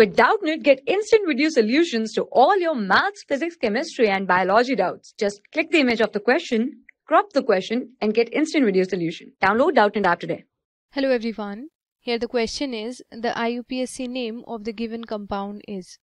With Doubtnit, get instant video solutions to all your maths, physics, chemistry, and biology doubts. Just click the image of the question, crop the question, and get instant video solution. Download Doubtnit app today. Hello everyone. Here the question is, the IUPAC name of the given compound is.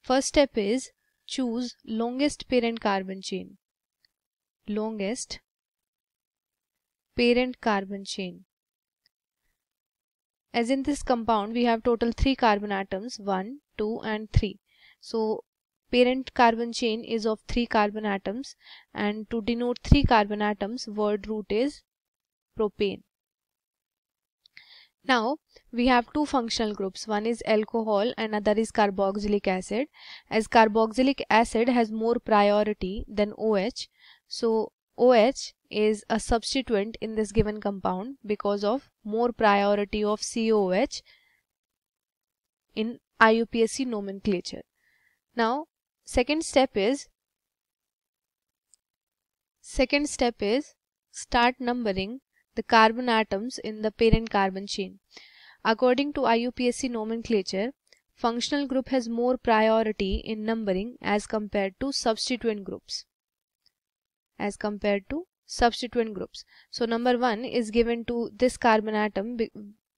First step is, choose longest parent carbon chain. Longest parent carbon chain. As in this compound, we have total 3 carbon atoms, 1, 2 and 3. So, parent carbon chain is of 3 carbon atoms and to denote 3 carbon atoms, word root is propane. Now, we have two functional groups. One is alcohol and other is carboxylic acid. As carboxylic acid has more priority than OH, so OH is a substituent in this given compound because of more priority of COH in IUPAC nomenclature. Now, second step is second step is start numbering the carbon atoms in the parent carbon chain. According to IUPAC nomenclature, functional group has more priority in numbering as compared to substituent groups as compared to substituent groups. So number 1 is given to this carbon atom be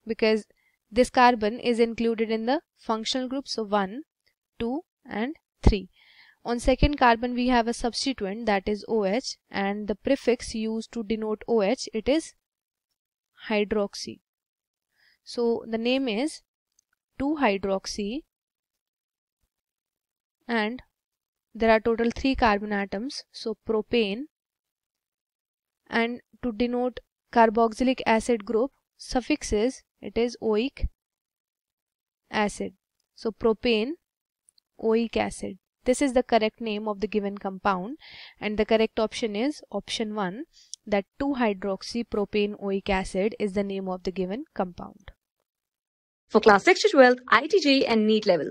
because this carbon is included in the functional groups So 1, 2 and 3. On second carbon we have a substituent that is OH and the prefix used to denote OH it is hydroxy. So the name is 2-hydroxy and there are total three carbon atoms so propane and to denote carboxylic acid group suffix is it is oic acid so propane oic acid this is the correct name of the given compound and the correct option is option 1 that 2-hydroxypropane oic acid is the name of the given compound. For class 6 to 12, ITG and neat level,